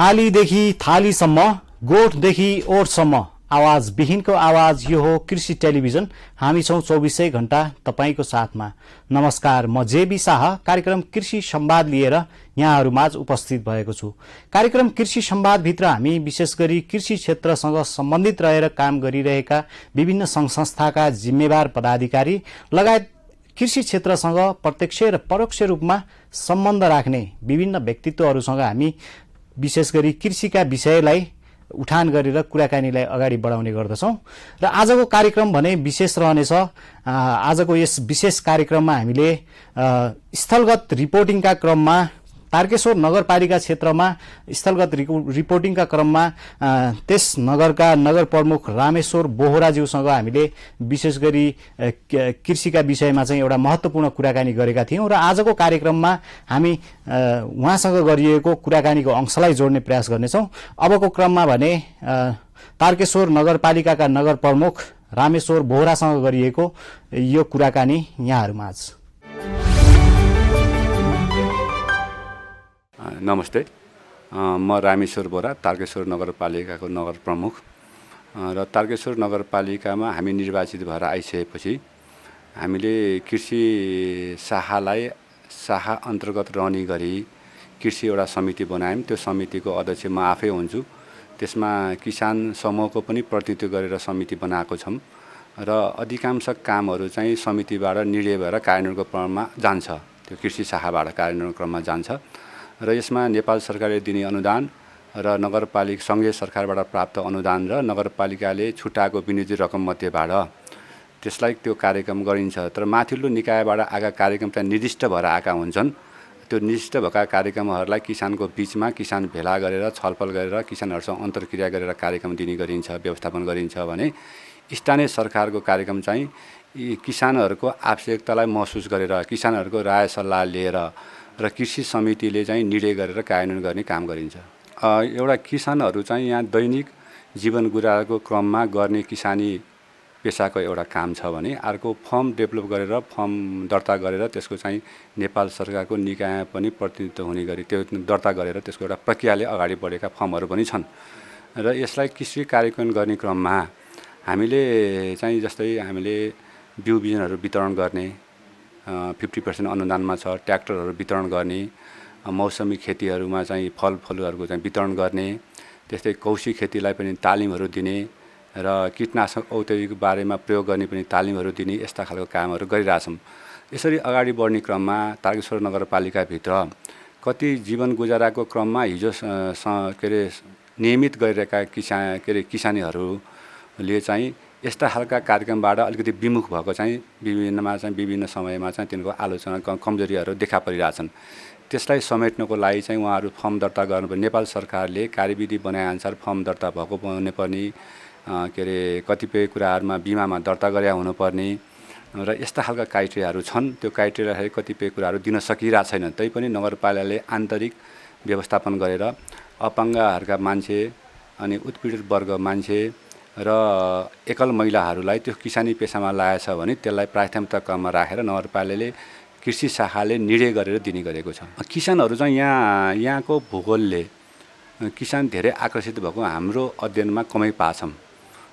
आलीदेखि थालीसम्म गोठदेखि ओठसम्म आवाज विहीनको आवाज यो हो कृषि टेलिभिजन हामी छौँ चौबिसै घण्टा तपाईँको साथमा नमस्कार म जेबी शाह कार्यक्रम कृषि सम्वाद लिएर यहाँहरूमाझ उपस्थित भएको छु कार्यक्रम कृषि सम्वादभित्र हामी विशेष गरी कृषि क्षेत्रसँग सम्बन्धित रहेर काम गरिरहेका विभिन्न सङ्घ संस्थाका जिम्मेवार पदाधिकारी लगायत कृषि क्षेत्रसँग प्रत्यक्ष र परोक्ष रूपमा सम्बन्ध राख्ने विभिन्न व्यक्तित्वहरूसँग हामी विशेष गरी कृषिका विषयलाई उठान गरेर कुराकानीलाई अगाडि बढाउने गर्दछौँ र आजको कार्यक्रम भने विशेष रहनेछ आजको यस विशेष कार्यक्रममा हामीले स्थलगत रिपोर्टिङका क्रममा तारकेश्वर नगरपालिका क्षेत्रमा स्थलगत रिपोर्टिङका क्रममा त्यस नगरका नगर प्रमुख रामेश्वर बोहराज्यूसँग हामीले विशेष गरी कृषिका विषयमा चाहिँ एउटा महत्त्वपूर्ण कुराकानी गरेका थियौँ र आजको कार्यक्रममा हामी उहाँसँग गरिएको कुराकानीको अंशलाई जोड्ने प्रयास गर्नेछौँ अबको क्रममा भने तारकेश्वर नगरपालिकाका नगर प्रमुख रामेश्वर बोहरासँग गरिएको यो कुराकानी यहाँहरूमा आज नमस्ते म रामेश्वर बोरा तारकेश्वर नगरपालिकाको नगर प्रमुख र तारकेश्वर नगरपालिकामा हामी निर्वाचित भएर आइसकेपछि हामीले कृषि शाखालाई शाखा अन्तर्गत रहने गरी कृषि एउटा समिति बनायौँ त्यो समितिको अध्यक्ष म आफै हुन्छु त्यसमा किसान समूहको पनि प्रतिनिधित्व गरेर समिति बनाएको छौँ र अधिकांश कामहरू चाहिँ समितिबाट निर्णय भएर कार्यान्वयनको क्रममा जान्छ त्यो कृषि शाखाबाट कार्यान्वयन क्रममा जान्छ र यसमा नेपाल सरकारले दिने अनुदान र नगरपालिका सङ्घीय सरकारबाट प्राप्त अनुदान र नगरपालिकाले छुट्याएको विनियोजित मध्येबाट त्यसलाई त्यो कार्यक्रम गरिन्छ तर माथिल्लो निकायबाट आएका कार्यक्रम चाहिँ निर्दिष्ट भएर आएका हुन्छन् त्यो निर्दिष्ट भएका कार्यक्रमहरूलाई किसानको बिचमा किसान भेला गरेर छलफल गरेर किसानहरूसँग अन्तर्क्रिया गरेर कार्यक्रम दिने गरिन्छ व्यवस्थापन गरिन्छ भने स्थानीय सरकारको कार्यक्रम चाहिँ यी किसानहरूको आवश्यकतालाई महसुस गरेर किसानहरूको राय सल्लाह लिएर र कृषि समितिले चाहिँ निर्णय गरेर कार्यान्वयन गर्ने काम गरिन्छ एउटा किसानहरू चाहिँ यहाँ दैनिक जीवन गुजारको क्रममा गर्ने किसानी पेसाको एउटा काम छ भने अर्को फर्म डेभलप गरेर फर्म दर्ता गरेर त्यसको चाहिँ नेपाल सरकारको निकाय पनि प्रतिनिधित्व हुने गरी त्यो दर्ता गरेर त्यसको एउटा प्रक्रियाले अगाडि बढेका फर्महरू पनि छन् र यसलाई कृषि कार्यान्वयन गर्ने क्रममा हामीले चाहिँ जस्तै हामीले बिउ बिजनहरू वितरण गर्ने फिफ्टी पर्सेन्ट अनुदानमा छ ट्र्याक्टरहरू वितरण गर्ने मौसमी खेतीहरूमा चाहिँ फलफुलहरूको चाहिँ वितरण गर्ने त्यस्तै कौशी खेतीलाई पनि तालिमहरू दिने र कीटनाशक औद्योगिक बारेमा प्रयोग गर्ने पनि तालिमहरू दिने यस्ता खालको कामहरू गरिरहेछौँ यसरी अगाडि बढ्ने क्रममा तारकेश्वर नगरपालिकाभित्र कति जीवन गुजाराको क्रममा हिजो के अरे नियमित गरिरहेका किसान के अरे किसानीहरूले चाहिँ यस्ता खालका कार्यक्रमबाट अलिकति विमुख भएको चाहिँ विभिन्नमा चाहिँ विभिन्न समयमा चाहिँ तिनको आलोचना कमजोरीहरू देखा परिरहेछन् त्यसलाई समेट्नको लागि चाहिँ उहाँहरू फर्म दर्ता गर्नुपर्ने नेपाल सरकारले कार्यविधि बनाएअनुसार फर्म दर्ता भएको हुनुपर्ने के अरे कतिपय कुराहरूमा बिमामा दर्ता गरे हुनुपर्ने र यस्ता खालका क्राइटेरियाहरू छन् त्यो क्राइटेरियाहरू कतिपय कुराहरू दिन सकिरहेको छैन तैपनि नगरपालिकाले आन्तरिक व्यवस्थापन गरेर अपाङ्गहरूका मान्छे अनि उत्पीडित वर्ग मान्छे र एकल महिलाहरूलाई त्यो किसानी पेसामा लगाएछ भने त्यसलाई प्राथमिकतामा राखेर नगरपालिकाले कृषि शाखाले निर्णय गरेर दिने गरेको छ किसानहरू चाहिँ यहाँ यहाँको भूगोलले किसान धेरै आकर्षित भएको हाम्रो अध्ययनमा कमै पाछौँ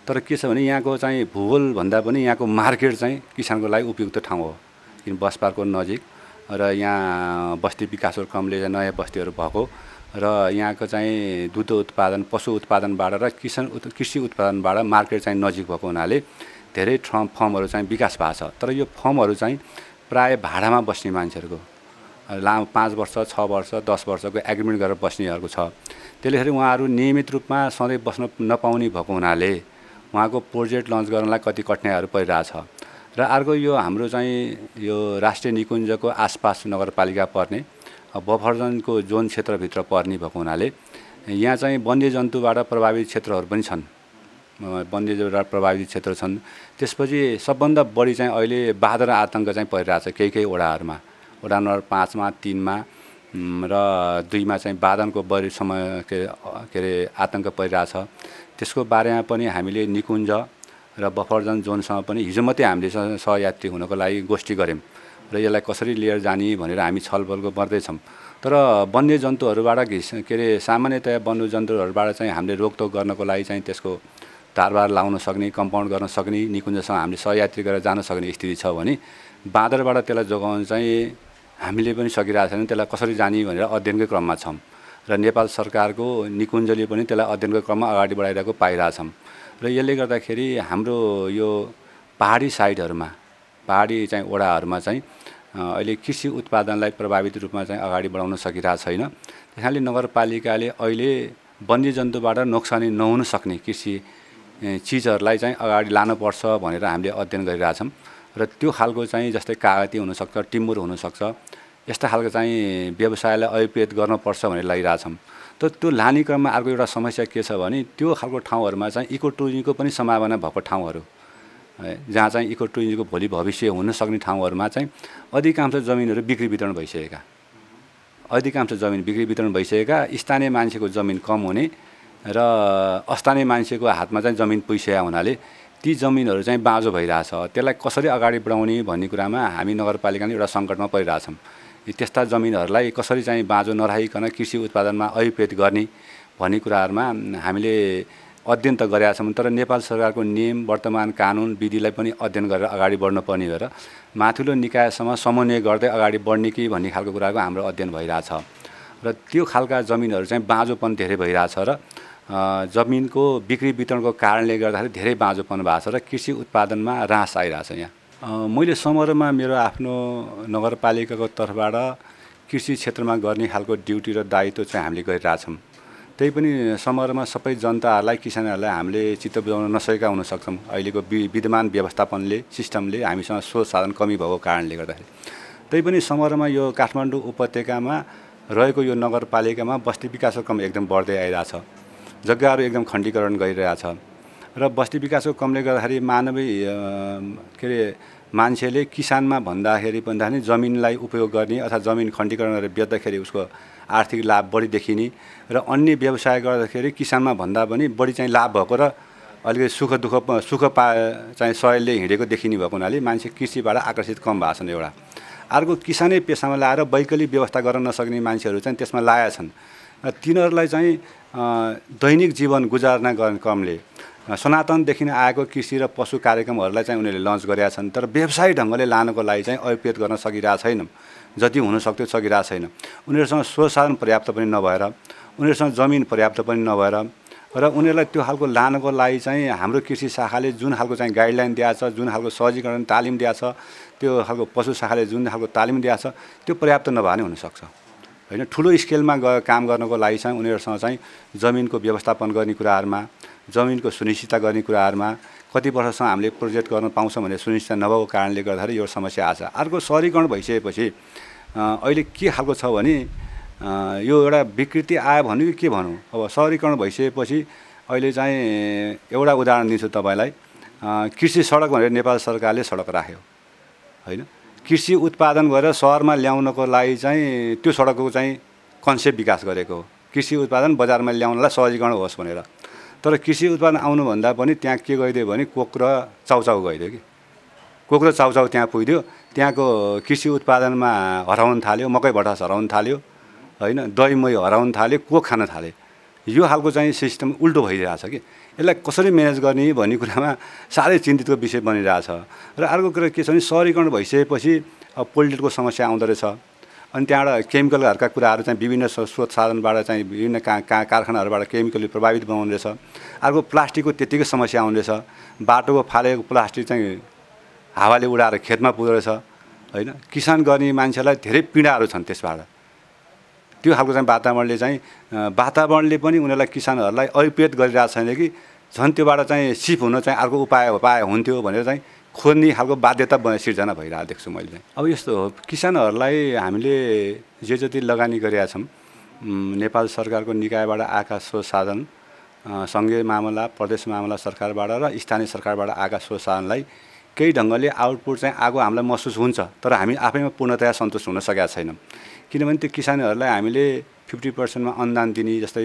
तर के छ भने यहाँको चाहिँ भूगोलभन्दा पनि यहाँको मार्केट चाहिँ किसानको लागि उपयुक्त ठाउँ हो किन बसपार्कको नजिक र यहाँ बस्ती विकासहरू कमले नयाँ बस्तीहरू भएको र यहाँको चाहिँ दुध उत्पादन पशु उत्पादनबाट र किसान उत, कृषि उत्पादनबाट मार्केट चाहिँ नजिक भएको हुनाले धेरै ठ फर्महरू चाहिँ विकास भएको छ तर यो फर्महरू चाहिँ प्राय भाडामा बस्ने मान्छेहरूको लामो पाँच वर्ष छ वर्ष दस वर्षको एग्रिमेन्ट गरेर बस्नेहरूको छ त्यसले उहाँहरू नियमित रूपमा सधैँ बस्न नपाउने भएको हुनाले उहाँको प्रोजेक्ट लन्च गर्नलाई कति कठिनाइहरू परिरहेछ र अर्को यो हाम्रो चाहिँ यो राष्ट्रिय निकुञ्जको आसपास नगरपालिका पर्ने बफर जोन क्षेत्रभित्र पर्ने भएको हुनाले यहाँ चाहिँ वन्यजन्तुबाट प्रभावित क्षेत्रहरू पनि छन् वन्यजन्तुबाट प्रभावित क्षेत्र छन् त्यसपछि सबभन्दा बढी चाहिँ अहिले बाँदर आतङ्क चाहिँ छ केही केही वडाहरूमा वडा नम्बर पाँचमा तिनमा र दुईमा चाहिँ बादनको बढी समय के के अरे आतङ्क परिरहेछ त्यसको बारेमा पनि हामीले निकुञ्ज र बफरजन जोनसँग पनि हिजो मात्रै हामीले सहयात्री हुनको लागि गोष्ठी गऱ्यौँ र यसलाई कसरी लिएर जाने भनेर हामी छलफलको गर्दैछौँ तर वन्यजन्तुहरूबाट घिस के अरे सामान्यतया वन्यजन्तुहरूबाट चाहिँ हामीले रोकटोक गर्नको लागि चाहिँ त्यसको तारबार लाउन सक्ने कम्पाउन्ड गर्न सक्ने निकुञ्जसँग हामीले सहयात्री गरेर जान सक्ने स्थिति छ भने बाँदरबाट त्यसलाई जोगाउन चाहिँ हामीले पनि सकिरहेको छैन त्यसलाई कसरी जाने भनेर अध्ययनकै क्रममा छौँ र नेपाल सरकारको निकुञ्जले पनि त्यसलाई अध्ययनको क्रममा अगाडि बढाइरहेको पाइरहेछौँ र यसले गर्दाखेरि हाम्रो यो पाहाडी साइडहरूमा पाहाडी चाहिँ ओडाहरूमा चाहिँ अहिले कृषि उत्पादनलाई प्रभावित रूपमा चाहिँ अगाडि बढाउन सकिरहेको छैन त्यस कारणले नगरपालिकाले अहिले वन्यजन्तुबाट नोक्सानी नहुन सक्ने कृषि चिजहरूलाई चाहिँ अगाडि लानुपर्छ भनेर हामीले अध्ययन गरिरहेछौँ र त्यो खालको चाहिँ जस्तै कागती हुनसक्छ टिम्बुर हुनसक्छ यस्ता खालको चाहिँ व्यवसायलाई अभिप्रेत गर्नुपर्छ भनेर लगाइरहेछौँ तर त्यो लाने क्रममा अर्को एउटा समस्या के छ भने त्यो खालको ठाउँहरूमा चाहिँ इको टुरिज्मको पनि सम्भावना भएको ठाउँहरू जहाँ चाहिँ इको टुरिज्मको भोलि भविष्य हुन सक्ने ठाउँहरूमा चाहिँ अधिकांश जमिनहरू बिक्री वितरण भइसकेका अधिकांश जमिन बिक्री वितरण भइसकेका स्थानीय मान्छेको जमिन कम हुने र अस्थानीय मान्छेको हातमा चाहिँ जमिन पुगिसकेका हुनाले ती जमिनहरू चाहिँ बाँझो भइरहेछ त्यसलाई कसरी अगाडि बढाउने भन्ने कुरामा हामी नगरपालिकाले एउटा सङ्कटमा परिरहेछौँ त्यस्ता जमिनहरूलाई कसरी चाहिँ बाँझो नराखिकन कृषि उत्पादनमा अभिप्रेत गर्ने भन्ने कुराहरूमा हामीले अध्ययन त गरेका छौँ तर नेपाल सरकारको नियम वर्तमान कानुन विधिलाई पनि अध्ययन गरेर अगाडि बढ्नुपर्ने भएर माथिल्लो निकायसम्म समन्वय गर्दै अगाडि बढ्ने कि भन्ने खालको कुराको हाम्रो अध्ययन भइरहेछ र त्यो खालका जमिनहरू चाहिँ बाँझोपन धेरै भइरहेछ र जमिनको बिक्री वितरणको कारणले गर्दाखेरि धेरै बाँझोपन भएको छ र कृषि उत्पादनमा रास आइरहेछ यहाँ मैले समग्रमा मेरो आफ्नो नगरपालिकाको तर्फबाट कृषि क्षेत्रमा गर्ने खालको ड्युटी र दायित्व चाहिँ हामीले गरिरहेछौँ त्यही पनि समग्रमा सबै जनताहरूलाई किसानहरूलाई हामीले चित्त बुझाउन नसकेका हुन सक्छौँ अहिलेको वि विद्यमान व्यवस्थापनले सिस्टमले हामीसँग स्रोत साधन कमी भएको कारणले गर्दाखेरि पनि समग्रमा यो काठमाडौँ उपत्यकामा रहेको यो नगरपालिकामा बस्ती विकासको क्रम एकदम बढ्दै आइरहेछ जग्गाहरू एकदम खण्डीकरण गरिरहेछ र बस्ती विकासको क्रमले गर्दाखेरि मानवीय के अरे मान्छेले किसानमा भन्दाखेरि भन्दाखेरि जमिनलाई उपयोग गर्ने अथवा जमिन खण्डीकरण गरेर बेच्दाखेरि उसको आर्थिक लाभ बढी देखिने र अन्य व्यवसाय गर्दाखेरि किसानमा भन्दा पनि बढी चाहिँ लाभ भएको र अलिकति सुख दुःख सुख पा चाहिँ सहयोगले हिँडेको देखिने भएको हुनाले मान्छे कृषिबाट आकर्षित कम भएको छन् एउटा अर्को किसानै पेसामा लाएर वैकल्पिक व्यवस्था गर्न नसक्ने मान्छेहरू चाहिँ त्यसमा लाएका छन् र तिनीहरूलाई चाहिँ दैनिक जीवन गुजार्न गर्ने क्रमले सनातनदेखि आएको कृषि र पशु कार्यक्रमहरूलाई चाहिँ उनीहरूले लन्च गरेका छन् तर व्यवसायिक ढङ्गले लानको लागि चाहिँ अभिप्रेत गर्न सकिरहेको छैन जति हुनसक्थ्यो सकिरहेको छैन उनीहरूसँग स्वसाधन पर्याप्त पनि नभएर उनीहरूसँग जमिन पर्याप्त पनि नभएर र उनीहरूलाई त्यो खालको लानको लागि चाहिँ हाम्रो कृषि शाखाले जुन खालको चाहिँ गाइडलाइन दिएछ जुन खालको सहजीकरण तालिम दिएछ त्यो खालको पशु शाखाले जुन खालको तालिम दिएछ त्यो पर्याप्त नभए नै हुनसक्छ होइन ठुलो स्केलमा गएर काम गर्नको लागि चाहिँ उनीहरूसँग चाहिँ जमिनको व्यवस्थापन गर्ने कुराहरूमा जमिनको सुनिश्चितता गर्ने कुराहरूमा कति वर्षसम्म हामीले प्रोजेक्ट गर्न पाउँछौँ भनेर सुनिश्चित नभएको कारणले गर्दाखेरि यो समस्या आएको छ अर्को सहरीकरण भइसकेपछि अहिले के खालको छ भने यो एउटा विकृति आयो भने कि के भनौँ अब सहरीकरण भइसकेपछि अहिले चाहिँ एउटा उदाहरण दिन्छु तपाईँलाई कृषि सडक भनेर नेपाल सरकारले सडक राख्यो होइन कृषि उत्पादन गरेर सहरमा ल्याउनको लागि चाहिँ त्यो सडकको चाहिँ कन्सेप्ट विकास गरेको हो कृषि उत्पादन बजारमा ल्याउनलाई सहजीकरण होस् भनेर तर कृषि उत्पादन आउनुभन्दा पनि त्यहाँ के गइदियो भने कोक र चाउचाउ गइदियो कि कोक र चाउचाउ त्यहाँ पुगिदियो त्यहाँको कृषि उत्पादनमा हराउन थाल्यो मकै भटास हराउन थाल्यो होइन दही मही हराउन थाल्यो कोक खान थाल्यो यो खालको चाहिँ सिस्टम उल्टो भइरहेछ कि यसलाई कसरी म्यानेज गर्ने भन्ने कुरामा साह्रै चिन्तितको विषय बनिरहेछ र अर्को कुरा के छ भने सहरीकरण भइसकेपछि अब पोलिटिकलको समस्या आउँदो रहेछ अनि त्यहाँबाट केमिकलहरूका कुराहरू चाहिँ विभिन्न स्रोत साधनबाट चाहिँ विभिन्न का का कारखानाहरूबाट केमिकलले प्रभावित बनाउँदैछ अर्को प्लास्टिकको त्यत्तिकै समस्या आउँदैछ रहेछ बाटोको फालेको प्लास्टिक चाहिँ हावाले उडाएर खेतमा पुग्दो रहेछ होइन किसान गर्ने मान्छेलाई धेरै पीडाहरू छन् त्यसबाट त्यो खालको चाहिँ वातावरणले चाहिँ वातावरणले पनि उनीहरूलाई किसानहरूलाई अभिप्रेत गरिरहेको छैन कि झन् त्योबाट चाहिँ सिप हुन चाहिँ अर्को उपाय उपाय हुन्थ्यो भनेर चाहिँ खोज्ने खालको बाध्यता सिर्जना भइरहेको देख्छु मैले अब यस्तो हो किसानहरूलाई हामीले जे जति लगानी गरेका छौँ नेपाल सरकारको निकायबाट आएका स्रोत साधन सङ्घीय मामला प्रदेश मामला सरकारबाट र स्थानीय सरकारबाट आएका स्रोत साधनलाई केही ढङ्गले आउटपुट चाहिँ आगो हामीलाई महसुस हुन्छ तर हामी आफैमा पूर्णतया सन्तुष्ट हुन सकेका छैनौँ किनभने त्यो किसानहरूलाई हामीले फिफ्टी पर्सेन्टमा अनुदान दिने जस्तै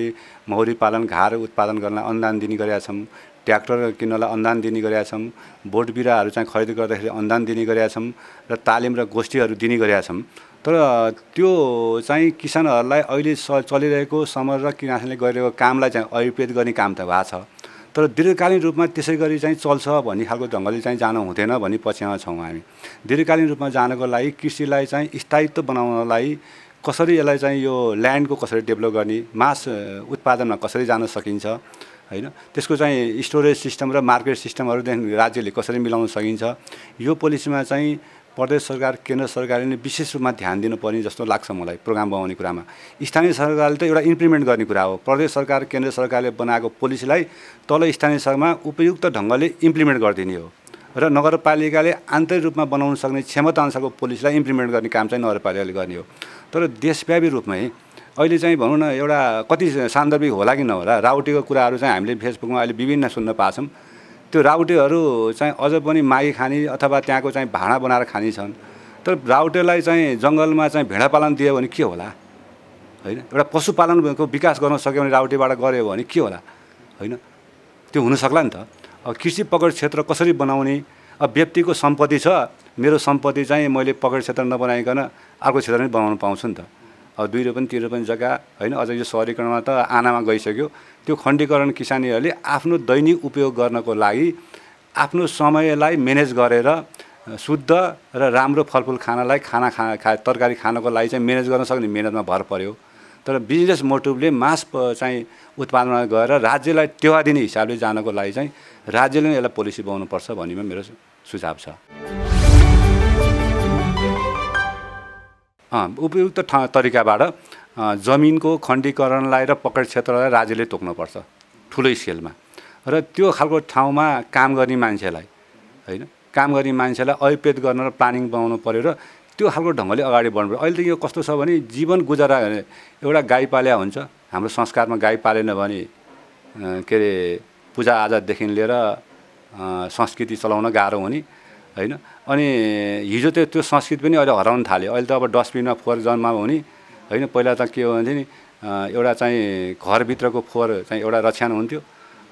मौरी पालन घार उत्पादन गर्नलाई अनुदान दिने गरेका छौँ ट्र्याक्टर किन्नलाई अनुदान दिने गरेका छौँ बोट बिरुवाहरू चाहिँ खरिद गर्दाखेरि अनुदान दिने गरेका छौँ र तालिम र गोष्ठीहरू दिने गरेका छौँ तर त्यो चाहिँ किसानहरूलाई अहिले स चलिरहेको समर र किनासनले गरिरहेको कामलाई चाहिँ अभिप्रेत गर्ने काम त भएको छ तर दीर्घकालीन रूपमा त्यसै गरी चाहिँ चल्छ भन्ने खालको ढङ्गले चाहिँ जानु हुँदैन भन्ने पछ्यामा छौँ हामी दीर्घकालीन रूपमा जानको लागि कृषिलाई चाहिँ स्थायित्व बनाउनलाई कसरी यसलाई चाहिँ यो ल्यान्डको कसरी डेभलप गर्ने मास उत्पादनमा कसरी जान सकिन्छ होइन त्यसको चाहिँ स्टोरेज सिस्टम र मार्केट सिस्टमहरूदेखि राज्यले कसरी मिलाउन सकिन्छ यो पोलिसीमा चाहिँ प्रदेश सरकार केन्द्र सरकारले नै विशेष रूपमा ध्यान दिनुपर्ने जस्तो लाग्छ मलाई प्रोग्राम बनाउने कुरामा स्थानीय सरकारले त एउटा इम्प्लिमेन्ट गर्ने कुरा हो प्रदेश सरकार केन्द्र सरकारले बनाएको पोलिसीलाई तल स्थानीय सरकारमा उपयुक्त ढङ्गले इम्प्लिमेन्ट गरिदिने हो र नगरपालिकाले आन्तरिक रूपमा बनाउन सक्ने क्षमता अनुसारको पोलिसीलाई इम्प्लिमेन्ट गर्ने काम चाहिँ नगरपालिकाले गर्ने हो तर देशव्यापी रूपमै अहिले चाहिँ भनौँ न एउटा कति सान्दर्भिक होला कि नहोला राउटेको कुराहरू चाहिँ हामीले फेसबुकमा अहिले विभिन्न सुन्न पाछौँ त्यो राउटेहरू चाहिँ अझ पनि मागी खाने अथवा त्यहाँको चाहिँ भाँडा बनाएर खाने छन् तर राउटेलाई चाहिँ जङ्गलमा चाहिँ भेडा पालन दियो भने के होला होइन एउटा पशुपालनको विकास गर्न सक्यो भने राउटेबाट गऱ्यो भने के होला होइन त्यो हुनसक्ला नि त अब कृषि पकड क्षेत्र कसरी बनाउने अब व्यक्तिको सम्पत्ति छ मेरो सम्पत्ति चाहिँ मैले पकड क्षेत्र नबनाइकन अर्को क्षेत्र नै बनाउनु पाउँछु नि त अब दुई पनि तिन पनि जग्गा होइन अझ यो सहरीकरणमा त आनामा गइसक्यो त्यो खण्डीकरण किसानीहरूले आफ्नो दैनिक उपयोग गर्नको लागि आफ्नो समयलाई म्यानेज गरेर शुद्ध र राम्रो फलफुल खानालाई खाना खा खा तरकारी खानको लागि चाहिँ म्यानेज गर्न सक्ने मिहिनेतमा भर पर्यो तर बिजनेस मोटिभले मास चाहिँ उत्पादनमा गएर राज्यलाई टेवा दिने हिसाबले जानको लागि चाहिँ राज्यले नै यसलाई पोलिसी बनाउनुपर्छ भन्नेमा मेरो सुझाव छ उपयुक्त ठा तरिकाबाट जमिनको खण्डीकरणलाई र पकड क्षेत्रलाई राज्यले तोक्नुपर्छ ठुलो स्केलमा र त्यो खालको ठाउँमा काम गर्ने मान्छेलाई होइन काम गर्ने मान्छेलाई अभिपेत गर्न र प्लानिङ बनाउनु पऱ्यो र त्यो खालको ढङ्गले अगाडि बढ्नु पऱ्यो अहिले त यो कस्तो छ भने जीवन गुजारा एउटा गाई पाल्या हुन्छ हाम्रो संस्कारमा गाई पालेन भने के अरे पूजाआजादेखि लिएर संस्कृति चलाउन गाह्रो हुने होइन अनि हिजो त त्यो संस्कृति पनि अहिले हराउन थाल्यो अहिले त अब डस्टबिनमा फोहोर जन्मा हुने होइन पहिला त के हो भने नि एउटा चाहिँ घरभित्रको फोहोर चाहिँ एउटा रक्षान हुन्थ्यो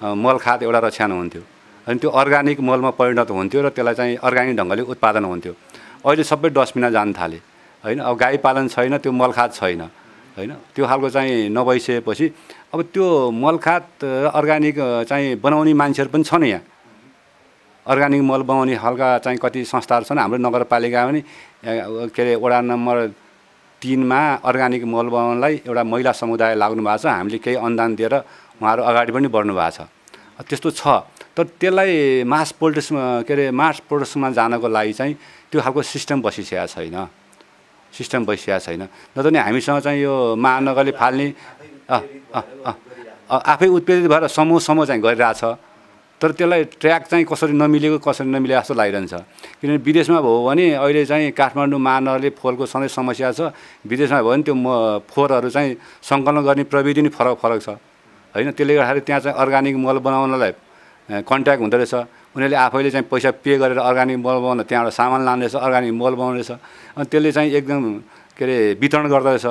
मल खाद एउटा रक्षान हुन्थ्यो अनि त्यो अर्ग्यानिक मलमा परिणत हुन्थ्यो र त्यसलाई चाहिँ अर्ग्यानिक ढङ्गले उत्पादन हुन्थ्यो अहिले सबै डस्टबिनमा जान थाले होइन अब गाई पालन छैन त्यो मल खाद छैन होइन त्यो खालको चाहिँ नभइसकेपछि अब त्यो मल खाद र अर्ग्यानिक चाहिँ बनाउने मान्छेहरू पनि छन् यहाँ अर्ग्यानिक मल बनाउने खालका चाहिँ कति संस्थाहरू छन् हाम्रो नगरपालिका पनि के अरे वडा नम्बर तिनमा अर्ग्यानिक मल बनाउनलाई एउटा महिला समुदाय लाग्नु भएको छ हामीले केही अनुदान दिएर उहाँहरू अगाडि पनि बढ्नु भएको छ त्यस्तो छ तर त्यसलाई मास पोलिटिक्समा के अरे मास पोलिटिक्समा जानको लागि चाहिँ त्यो खालको सिस्टम बसिसकेको छैन सिस्टम बसिसकेको छैन न नि हामीसँग चाहिँ यो महानगरले फाल्ने आफै उत्प्रेरित भएर समूह समूह चाहिँ गरिरहेछ तर त्यसलाई ट्र्याक चाहिँ कसरी नमिलेको कसरी नमिलेको जस्तो लागिरहन्छ किनभने विदेशमा भयो भने अहिले चाहिँ काठमाडौँ महानगरले फोहोरको सधैँ समस्या छ विदेशमा भयो भने त्यो म फोहोरहरू चाहिँ सङ्कलन गर्ने प्रविधि नै फरक फरक छ होइन त्यसले गर्दाखेरि त्यहाँ चाहिँ अर्ग्यानिक मल बनाउनलाई कन्ट्याक्ट हुँदो रहेछ उनीहरूले आफैले चाहिँ पैसा पे गरेर अर्ग्यानिक मल बनाउँदा त्यहाँबाट सामान लाँदैछ अर्ग्यानिक मल बनाउँदैछ अनि त्यसले चाहिँ एकदम के अरे वितरण गर्दोरहेछ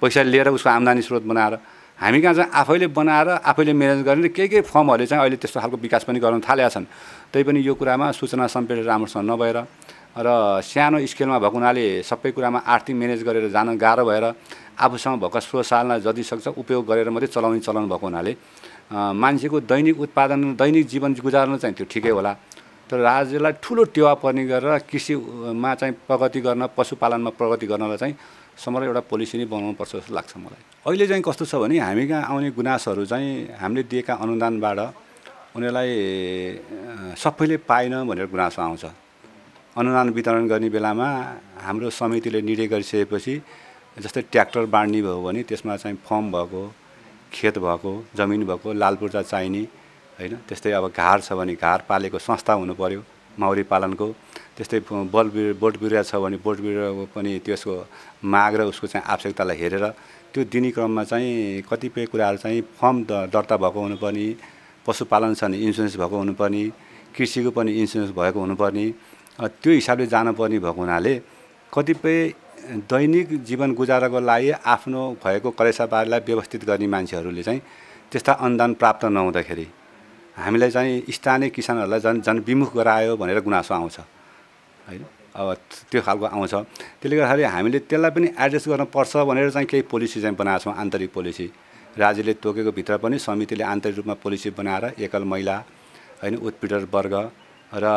पैसा लिएर उसको आम्दानी स्रोत बनाएर हामी कहाँ चाहिँ आफैले बनाएर आफैले म्यानेज गर्ने केही केही फर्महरूले चाहिँ अहिले त्यस्तो खालको विकास पनि गर्न थालेका छन् तैपनि यो कुरामा सूचना सम्प्रेषण राम्रोसँग नभएर र सानो स्केलमा भएको हुनाले सबै कुरामा आर्थिक म्यानेज गरेर जान गाह्रो भएर आफूसँग भएको स्वसाललाई जति सक्छ उपयोग गरेर मात्रै चलाउने चलन भएको हुनाले मान्छेको दैनिक उत्पादन दैनिक जीवन गुजार्न चाहिँ त्यो ठिकै होला तर राज्यलाई ठुलो टेवा पर्ने गरेर कृषिमा चाहिँ प्रगति गर्न पशुपालनमा प्रगति गर्नलाई चाहिँ समग्र एउटा पोलिसी नै बनाउनु पर्छ जस्तो लाग्छ मलाई अहिले चाहिँ कस्तो छ भने हामी कहाँ आउने गुनासोहरू चाहिँ हामीले दिएका अनुदानबाट उनीहरूलाई सबैले पाएन भनेर गुनासो आउँछ अनुदान वितरण गर्ने बेलामा हाम्रो समितिले निर्णय गरिसकेपछि जस्तै ट्र्याक्टर बाँड्ने भयो भने त्यसमा चाहिँ फर्म भएको खेत भएको जमिन भएको लालपुर्जा चाहिने होइन त्यस्तै अब घार छ भने घार पालेको संस्था हुनु पऱ्यो माउरी पालनको त्यस्तै बल बोट बिरुवा छ भने बोट बिरुवा पनि त्यसको माग र उसको चाहिँ आवश्यकतालाई हेरेर त्यो दिने क्रममा चाहिँ कतिपय कुराहरू चाहिँ फर्म द दर्ता भएको हुनुपर्ने पशुपालन छ भने इन्सुरेन्स भएको हुनुपर्ने कृषिको पनि इन्सुरेन्स भएको हुनुपर्ने त्यो हिसाबले जानुपर्ने भएको हुनाले कतिपय दैनिक जीवन गुजाराको लागि आफ्नो भएको कलेसाबारलाई व्यवस्थित गर्ने मान्छेहरूले चाहिँ त्यस्ता अनुदान प्राप्त नहुँदाखेरि हामीलाई चाहिँ स्थानीय किसानहरूलाई झन् झन् विमुख गरायो भनेर गुनासो आउँछ होइन अब त्यो खालको आउँछ त्यसले गर्दाखेरि हामीले त्यसलाई पनि एड्रेस गर्नुपर्छ भनेर चाहिँ केही पोलिसी चाहिँ बनाएको छौँ आन्तरिक पोलिसी राज्यले तोकेको भित्र पनि समितिले आन्तरिक रूपमा पोलिसी बनाएर एकल महिला होइन उत्पीडन वर्ग र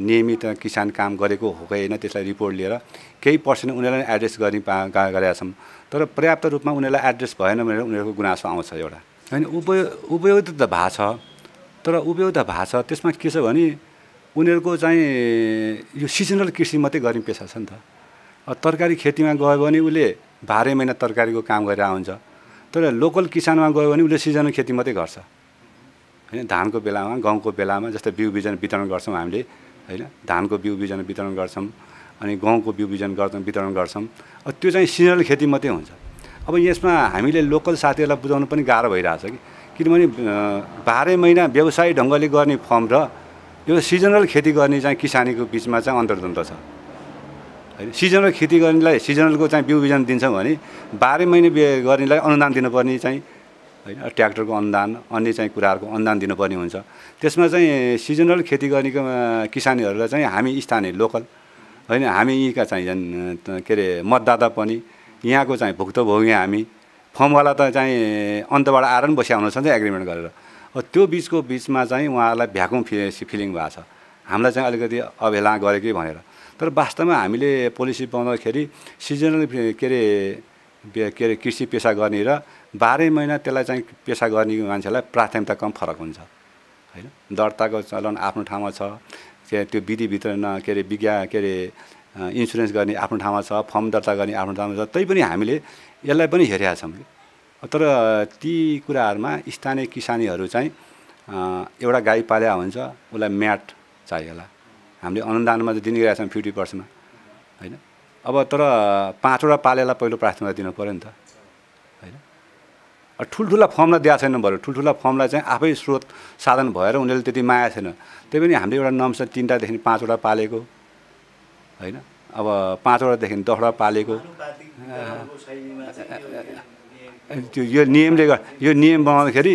नियमित किसान काम गरेको हो कि होइन त्यसलाई रिपोर्ट लिएर केही पर्सेन्ट उनीहरूलाई एड्रेस गर्ने पा गरेका छौँ तर पर्याप्त रूपमा उनीहरूलाई एड्रेस भएन भनेर उनीहरूको गुनासो आउँछ एउटा होइन उपयोग उपयोग त भएको छ तर भएको छ त्यसमा के छ भने उनीहरूको चाहिँ यो सिजनल कृषि मात्रै गर्ने पेसा छ नि त तरकारी खेतीमा गयो भने उसले बाह्रै महिना तरकारीको काम गरेर आउँछ तर लोकल किसानमा गयो भने उसले सिजनल खेती मात्रै गर्छ होइन धानको बेलामा गहुँको बेलामा जस्तै बिउ बिजन वितरण गर्छौँ हामीले होइन धानको बिउ बिजन वितरण गर्छौँ अनि गहुँको बिउ बिजन गर्छौँ वितरण गर्छौँ त्यो चाहिँ सिजनल खेती मात्रै हुन्छ अब यसमा हामीले लोकल साथीहरूलाई बुझाउनु पनि गाह्रो भइरहेछ कि किनभने बाह्रै महिना व्यवसाय ढङ्गले गर्ने फर्म र यो सिजनल खेती गर्ने चाहिँ किसानीको बिचमा चाहिँ अन्तर्द्वन्द छ होइन सिजनल खेती गर्नेलाई सिजनलको चाहिँ बिउ बिजन दिन्छौँ भने बाह्रै महिना गर्नेलाई अनुदान दिनुपर्ने चाहिँ होइन ट्र्याक्टरको अनुदान अन्य चाहिँ कुराहरूको अनुदान दिनुपर्ने हुन्छ त्यसमा चाहिँ सिजनल खेती गर्ने किसानीहरूलाई चाहिँ हामी स्थानीय लोकल होइन हामी यहीँका चाहिँ के अरे मतदाता पनि यहाँको चाहिँ भुक्तभोगी हामी फर्मवाला त चाहिँ अन्तबाट आएर पनि बसिया नि एग्रिमेन्ट गरेर त्यो बिचको बिचमा चाहिँ उहाँहरूलाई भ्याकुम फि फिलिङ भएको छ हामीलाई चाहिँ अलिकति अवहेला गरे कि भनेर तर वास्तवमा हामीले पोलिसी बनाउँदाखेरि सिजनल के अरे के अरे कृषि पेसा गर्ने र बाह्रै महिना त्यसलाई चाहिँ पेसा गर्ने मान्छेलाई प्राथमिकता कम फरक हुन्छ होइन दर्ताको चलन आफ्नो ठाउँमा छ त्यो विधिभित्र न के अरे विज्ञा के अरे इन्सुरेन्स गर्ने आफ्नो ठाउँमा छ फर्म दर्ता गर्ने आफ्नो ठाउँमा छ तैपनि हामीले यसलाई पनि हेरेका छौँ तर ती कुराहरूमा स्थानीय किसानीहरू चाहिँ एउटा गाई पाल्या हुन्छ उसलाई म्याट चाहियो होला हामीले अनुदानमा त दिने छौँ फिफ्टी पर्सेन्टमा होइन अब तर पाँचवटा पालेलाई पहिलो प्राथमिकता दिनु पऱ्यो नि त होइन ठुल्ठुला फर्मलाई दिएको छैन बरु ठुल्ठुला फर्मलाई चाहिँ आफै स्रोत साधन भएर उनीहरूले त्यति माया छैन त्यही पनि हामीले एउटा नम्स तिनवटादेखि पाँचवटा पालेको होइन अब पाँचवटादेखि दसवटा पालेको त्यो यो नियमले गर्दा यो नियम बनाउँदाखेरि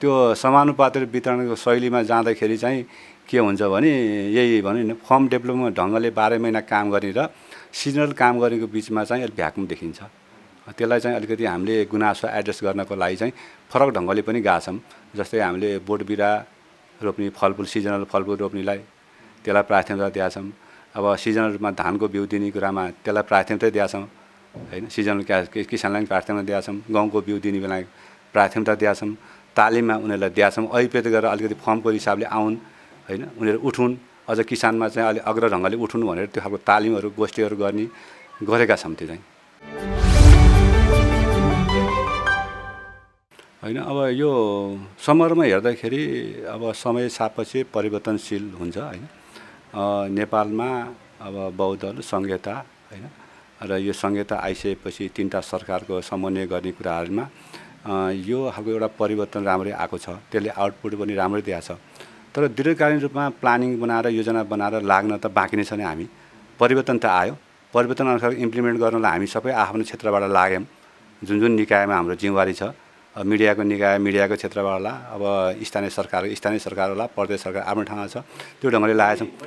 त्यो समानुपातिक वितरणको शैलीमा जाँदाखेरि चाहिँ के हुन्छ भने यही भने फर्म डेभलपमेन्ट ढङ्गले बाह्र महिना काम गर्ने र सिजनल काम गरेको बिचमा चाहिँ अलिक भ्याकुम देखिन्छ त्यसलाई चाहिँ अलिकति हामीले गुनासो एड्रेस गर्नको लागि चाहिँ फरक ढङ्गले पनि गाछौँ जस्तै हामीले बोटबिरा रोप्ने फलफुल सिजनल फलफुल रोप्नेलाई त्यसलाई प्राथमिकता दिएछौँ अब सिजनलमा धानको बिउ दिने कुरामा त्यसलाई प्राथमिकता दिएछौँ होइन सिजनल किसानलाई पनि प्राथमिकता दिएछौँ गाउँको बिउ दिने बेला प्राथमिकता दिएछौँ तालिममा उनीहरूलाई दिएछौँ अहिपेत गरेर अलिकति फर्मको हिसाबले आउन् होइन उनीहरू उठुन् अझ किसानमा चाहिँ अलिक अग्र ढङ्गले उठुन् भनेर त्यो खालको तालिमहरू गोष्ठीहरू गर्ने गरेका छौँ त्यो चाहिँ होइन अब यो समरमा हेर्दाखेरि अब समय सापपछि परिवर्तनशील हुन्छ होइन नेपालमा अब बहुदल संहिता होइन र यो संहिता आइसकेपछि तिनवटा सरकारको समन्वय गर्ने कुराहरूमा यो खालको एउटा परिवर्तन राम्रै आएको छ त्यसले आउटपुट पनि राम्रै दिएको छ तर दीर्घकालीन रूपमा प्लानिङ बनाएर योजना बनाएर लाग्न त बाँकी नै छ नि हामी परिवर्तन त आयो परिवर्तन परिवर्तनअनुसार इम्प्लिमेन्ट गर्नलाई हामी सबै आफ्नो क्षेत्रबाट लाग्यौँ जुन जुन निकायमा हाम्रो जिम्मेवारी छ मिडियाको निकाय मिडियाको क्षेत्रबाट होला अब स्थानीय सरकार स्थानीय सरकार होला प्रदेश सरकार आफ्नो ठाउँमा छ त्यो ढङ्गले लागेको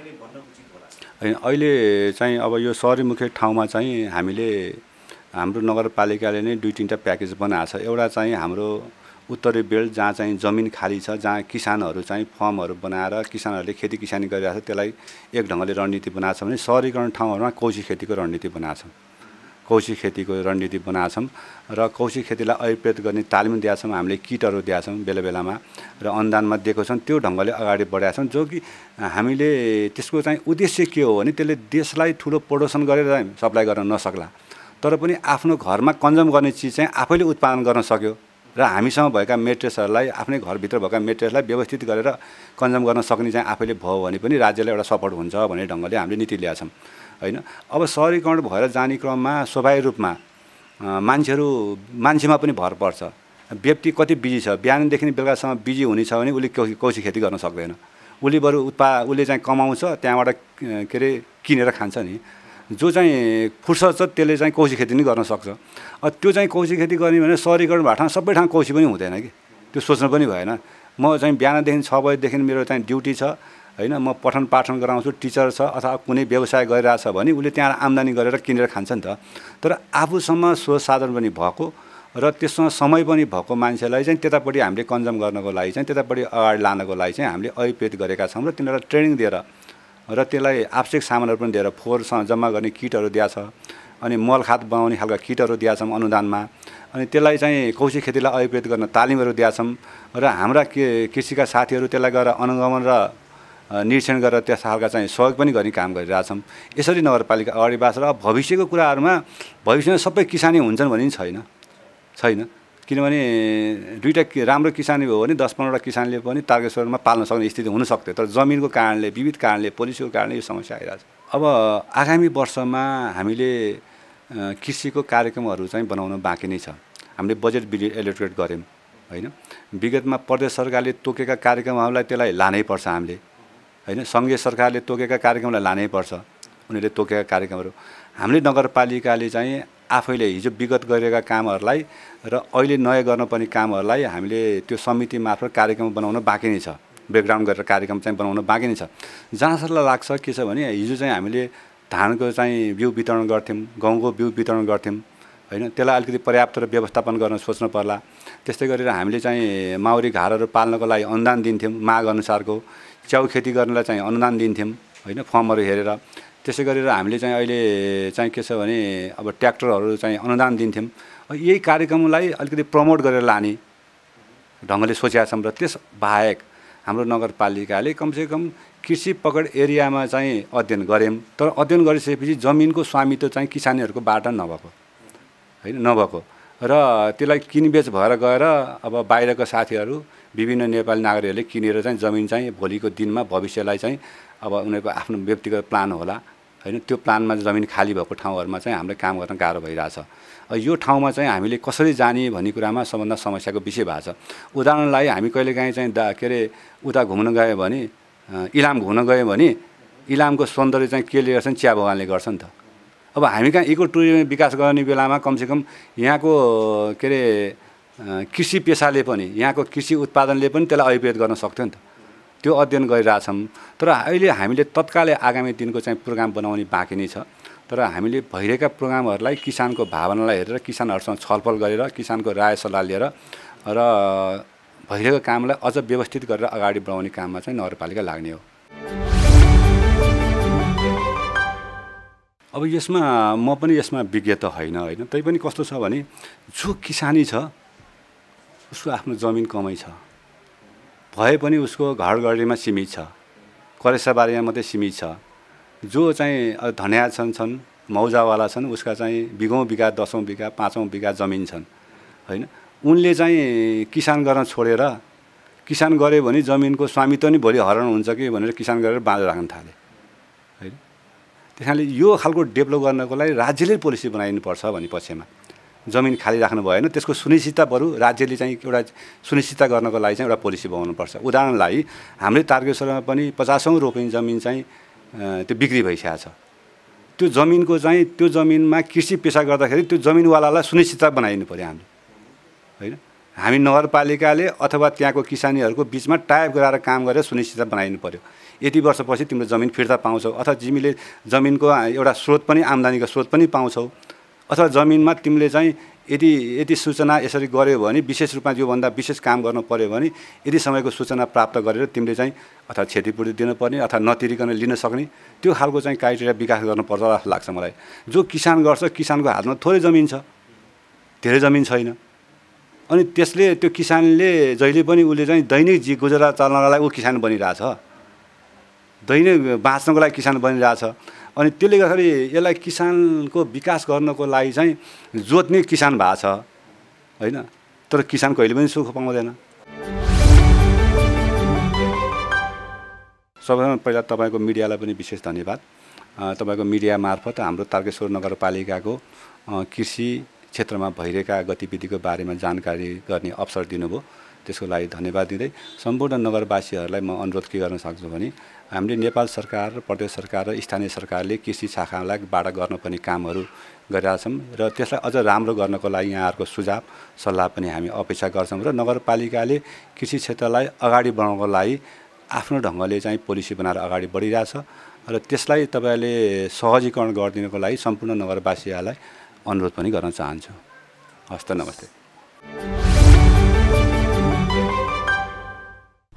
होइन अहिले चाहिँ अब यो सहरी मुख्य ठाउँमा चाहिँ हामीले हाम्रो नगरपालिकाले नै दुई तिनवटा प्याकेज बनाएको छ एउटा चाहिँ हाम्रो उत्तरी बेल्ट जहाँ चाहिँ जमिन खाली छ जहाँ किसानहरू चाहिँ फर्महरू बनाएर किसानहरूले खेती किसानी गरिरहेको छ त्यसलाई एक ढङ्गले रणनीति बनाएको छ भने सहरीकरण ठाउँहरूमा कौशी खेतीको रणनीति बनाएको छ कौशी खेतीको रणनीति बनाएछौँ र कौशी खेतीलाई अभिप्रेत गर्ने तालिम दिएछौँ हामीले किटहरू दिएछौँ बेला बेलामा र अनुदानमा दिएको छौँ त्यो ढङ्गले अगाडि बढाएका छौँ जो कि हामीले त्यसको चाहिँ उद्देश्य के हो भने त्यसले देशलाई ठुलो प्रदर्शन गरेर सप्लाई गर्न नसक्ला तर पनि आफ्नो घरमा कन्ज्युम गर्ने चिज चाहिँ आफैले उत्पादन गर्न सक्यो र हामीसँग भएका मेट्रेसहरूलाई आफ्नै घरभित्र भएका मेट्रेसलाई व्यवस्थित गरेर कन्ज्युम गर्न सक्ने चाहिँ आफैले भयो भने पनि राज्यलाई एउटा सपोर्ट हुन्छ भन्ने ढङ्गले हामीले नीति ल्याएछौँ होइन अब सहरीकरण भएर जाने क्रममा स्वाभाविक रूपमा मान्छेहरू मान्छेमा पनि भर पर्छ व्यक्ति कति बिजी छ बिहानदेखि बेलुकासम्म बिजी हुनेछ भने उसले कौसी खेती गर्न सक्दैन उसले बरु उत्पा उसले चाहिँ कमाउँछ त्यहाँबाट के अरे किनेर खान्छ नि जो चाहिँ फुर्सद छ त्यसले चाहिँ कौसी खेती पनि गर्न सक्छ त्यो चाहिँ कौसी खेती गर्ने भने सहरीकरण भएको सबै ठाउँ कौसी पनि हुँदैन कि त्यो सोच्नु पनि भएन म चाहिँ बिहानदेखि छ बजीदेखि मेरो चाहिँ ड्युटी छ होइन म पठन पाठन गराउँछु टिचर छ अथवा कुनै व्यवसाय गरिरहेछ भने उसले त्यहाँ आम्दानी गरेर किनेर खान्छ नि त तर आफूसम्म स्रोत साधन पनि भएको र त्यसमा समय पनि भएको मान्छेलाई चाहिँ त्यतापट्टि हामीले कन्जम गर्नको लागि चाहिँ त्यतापट्टि अगाडि लानको लागि चाहिँ हामीले अभिप्रेत गरेका छौँ र तिनीहरूलाई ट्रेनिङ दिएर र त्यसलाई आवश्यक सामानहरू पनि दिएर फोहोरसँग जम्मा गर्ने किटहरू दिएछ अनि मल खाद बनाउने खालका किटहरू दिएछौँ अनुदानमा अनि त्यसलाई चाहिँ कौशी खेतीलाई अभिपेत गर्न तालिमहरू दिएछौँ र हाम्रा के कृषिका साथीहरू त्यसलाई गएर अनुगमन र निरीक्षण गरेर त्यस खालका चाहिँ सहयोग पनि गर्ने काम गरिरहेछौँ यसरी नगरपालिका अगाडि बाँच्छ र भविष्यको कुराहरूमा भविष्यमा सबै किसानी हुन्छन् भने छैन छैन किनभने दुईवटा राम्रो किसानी भयो भने दस पन्ध्रवटा किसानले पनि तागेश्वरमा पाल्न सक्ने स्थिति हुनसक्थ्यो तर जमिनको कारणले विविध कारणले पोलिसीको कारणले यो समस्या आइरहेछ अब आगामी वर्षमा हामीले कृषिको कार्यक्रमहरू चाहिँ बनाउन बाँकी नै छ हामीले बजेट बिल एलोट्रेट गऱ्यौँ होइन विगतमा प्रदेश सरकारले तोकेका कार्यक्रमहरूलाई त्यसलाई लानैपर्छ हामीले होइन सङ्घीय सरकारले तोकेका कार्यक्रमलाई लानै पर्छ उनीहरूले तोकेका कार्यक्रमहरू हामीले नगरपालिकाले चाहिँ आफैले हिजो विगत गरेका कामहरूलाई र अहिले नयाँ गर्नुपर्ने कामहरूलाई हामीले त्यो समिति मार्फत कार्यक्रम बनाउन बाँकी नै छ ब्याकग्राउन्ड गरेर कार्यक्रम चाहिँ बनाउन बाँकी नै छ जहाँसम्म लाग्छ के छ भने हिजो चाहिँ हामीले धानको चाहिँ बिउ वितरण गर्थ्यौँ गहुँको बिउ वितरण गर्थ्यौँ होइन त्यसलाई अलिकति पर्याप्त र व्यवस्थापन गर्न सोच्नु पर्ला त्यस्तै गरेर हामीले चाहिँ माउरी घारहरू पाल्नको लागि अनुदान दिन्थ्यौँ माग अनुसारको च्याउ खेती गर्नलाई चाहिँ अनुदान दिन्थ्यौँ होइन फर्महरू हेरेर त्यसै गरेर हामीले चाहिँ अहिले चाहिँ के छ भने अब ट्र्याक्टरहरू चाहिँ अनुदान दिन्थ्यौँ यही कार्यक्रमलाई अलिकति प्रमोट गरेर लाने ढङ्गले सोचेका छौँ र त्यस बाहेक हाम्रो नगरपालिकाले कमसेकम कृषि पकड एरियामा चाहिँ अध्ययन गऱ्यौँ तर अध्ययन गरिसकेपछि जमिनको स्वामित्व चाहिँ किसानहरूको बाटो नभएको होइन नभएको र त्यसलाई किनबेच भएर गएर अब बाहिरको साथीहरू विभिन्न नेपाली नागरिकहरूले किनेर चाहिँ जमिन चाहिँ भोलिको दिनमा भविष्यलाई चाहिँ अब उनीहरूको आफ्नो व्यक्तिगत प्लान होला होइन त्यो प्लानमा जमिन खाली भएको ठाउँहरूमा चाहिँ हामीलाई काम गर्न गाह्रो भइरहेछ यो ठाउँमा चाहिँ हामीले कसरी जाने भन्ने कुरामा सबभन्दा समस्याको विषय भएको छ उदाहरणलाई हामी कहिलेकाहीँ चाहिँ दा के अरे उता घुम्न गयो भने इलाम घुम्न गयो भने इलामको सौन्दर्य चाहिँ केले गर्छन् चिया बगानले गर्छ नि त अब हामी कहाँ इको टुरिज्म विकास गर्ने बेलामा कमसेकम यहाँको के अरे कृषि पेसाले पनि यहाँको कृषि उत्पादनले पनि त्यसलाई अभिप्रेत गर्न सक्थ्यो नि त त्यो अध्ययन गरिरहेछौँ तर अहिले हामीले तत्कालै आगामी दिनको चाहिँ प्रोग्राम बनाउने बाँकी नै छ तर हामीले भइरहेका प्रोग्रामहरूलाई किसानको भावनालाई हेरेर किसानहरूसँग छलफल गरेर किसानको राय सल्लाह लिएर र भइरहेको कामलाई अझ व्यवस्थित गरेर अगाडि बढाउने काममा चाहिँ नगरपालिका लाग्ने हो अब यसमा म पनि यसमा विज्ञ त होइन होइन तैपनि कस्तो छ भने जो किसानी छ उसको आफ्नो जमिन कमै छ भए पनि उसको घरघडीमा सीमित छ करेसाबारीमा मात्रै सीमित छ जो चाहिँ धनिया छन् छन् मौजावाला छन् उसका चाहिँ बिघौँ बिघा दसौँ बिघा पाँचौँ बिघा जमिन छन् होइन उनले चाहिँ किसान गर्न छोडेर किसान गऱ्यो भने जमिनको स्वामित्व नि भोलि हरण हुन्छ कि भनेर किसान गरेर बाँझो राख्न थाले त्यस कारणले यो खालको डेभलप गर्नको लागि राज्यले पोलिसी बनाइदिनुपर्छ भन्ने पक्षमा जमिन खाली राख्नु भएन त्यसको सुनिश्चितता बरु राज्यले चाहिँ एउटा सुनिश्चितता गर्नको लागि चाहिँ एउटा पोलिसी बनाउनुपर्छ उदाहरणलाई हाम्रै तारकेश्वरमा पनि पचासौँ रोपिङ जमिन चाहिँ त्यो बिक्री भइसकेको छ त्यो जमिनको चाहिँ त्यो जमिनमा कृषि पेसा गर्दाखेरि त्यो जमिनवालालाई सुनिश्चितता बनाइदिनु पऱ्यो हामीले होइन हामी नगरपालिकाले अथवा त्यहाँको किसानीहरूको बिचमा टाइप गराएर काम गरेर सुनिश्चित बनाइनु पऱ्यो यति वर्षपछि तिम्रो जमिन फिर्ता पाउँछौ अथवा जिमीले जमिनको एउटा स्रोत पनि आम्दानीको स्रोत पनि पाउँछौ अथवा जमिनमा तिमीले चाहिँ यदि यति सूचना यसरी गऱ्यो भने विशेष रूपमा योभन्दा विशेष काम गर्नु पऱ्यो भने यति समयको सूचना प्राप्त गरेर तिमीले चाहिँ अथवा क्षतिपूर्ति दिनुपर्ने अथवा नतिरिकन लिन सक्ने त्यो खालको चाहिँ क्राइटेरिया विकास गर्नुपर्छ जस्तो लाग्छ मलाई जो किसान गर्छ किसानको हातमा थोरै जमिन छ धेरै जमिन छैन अनि त्यसले त्यो किसानले जहिले पनि उसले चाहिँ दैनिक जी गुजरा चल्नको लागि ऊ किसान बनिरहेछ दैनिक बाँच्नको लागि किसान बनिरहेछ अनि त्यसले गर्दाखेरि यसलाई किसानको विकास गर्नको लागि चाहिँ जोत्ने किसान भएको छ होइन तर किसान कहिले पनि सुख पाउँदैन सबैभन्दा पहिला तपाईँको मिडियालाई पनि विशेष धन्यवाद तपाईँको मिडिया मार्फत हाम्रो तारकेश्वर नगरपालिकाको कृषि क्षेत्रमा भइरहेका गतिविधिको बारेमा जानकारी गर्ने अवसर दिनुभयो त्यसको लागि धन्यवाद दिँदै सम्पूर्ण नगरवासीहरूलाई म अनुरोध के गर्न सक्छु भने हामीले नेपाल सरकार प्रदेश सरकार र स्थानीय सरकारले कृषि शाखालाई बाडा गर्नुपर्ने कामहरू गरिरहेछौँ र त्यसलाई अझ राम्रो गर्नको लागि यहाँहरूको सुझाव सल्लाह पनि हामी अपेक्षा गर्छौँ र नगरपालिकाले कृषि क्षेत्रलाई अगाडि बढाउनको लागि आफ्नो ढङ्गले चाहिँ पोलिसी बनाएर अगाडि बढिरहेछ र त्यसलाई तपाईँहरूले सहजीकरण गरिदिनको लागि सम्पूर्ण नगरवासीहरूलाई अनुरोध पनि गर्न चाहन्छु हस्त नमस्ते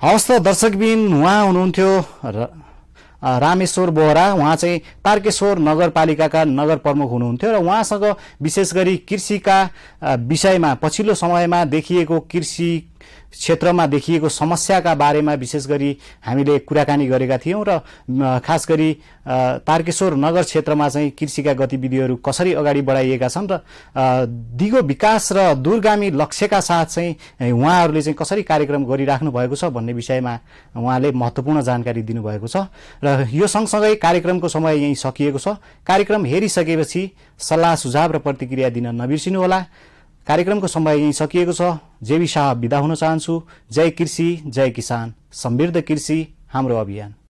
हवस् त दर्शकबिन उहाँ हुनुहुन्थ्यो रामेश्वर बोहरा उहाँ चाहिँ तारकेश्वर नगरपालिकाका नगर प्रमुख हुनुहुन्थ्यो र उहाँसँग विशेष गरी कृषिका विषयमा पछिल्लो समयमा देखिएको कृषि क्षेत्रमा देखिएको समस्याका बारेमा विशेष गरी हामीले कुराकानी गरेका थियौँ र खास गरी तारकेश्वर नगर क्षेत्रमा चाहिँ कृषिका गतिविधिहरू कसरी अगाडि बढाइएका छन् र दिगो विकास र दूरगामी लक्ष्यका साथ चाहिँ उहाँहरूले चाहिँ कसरी कार्यक्रम गरिराख्नु भएको छ भन्ने विषयमा उहाँले महत्त्वपूर्ण जानकारी दिनुभएको छ र यो सँगसँगै कार्यक्रमको समय यहीँ सकिएको छ कार्यक्रम हेरिसकेपछि सल्लाह सुझाव र प्रतिक्रिया दिन नबिर्सिनुहोला कार्यक्रमको समय यहीँ सकिएको छ जेबी शाह विदा हुन चाहन्छु जय कृषि जय किसान समृद्ध कृषि हाम्रो अभियान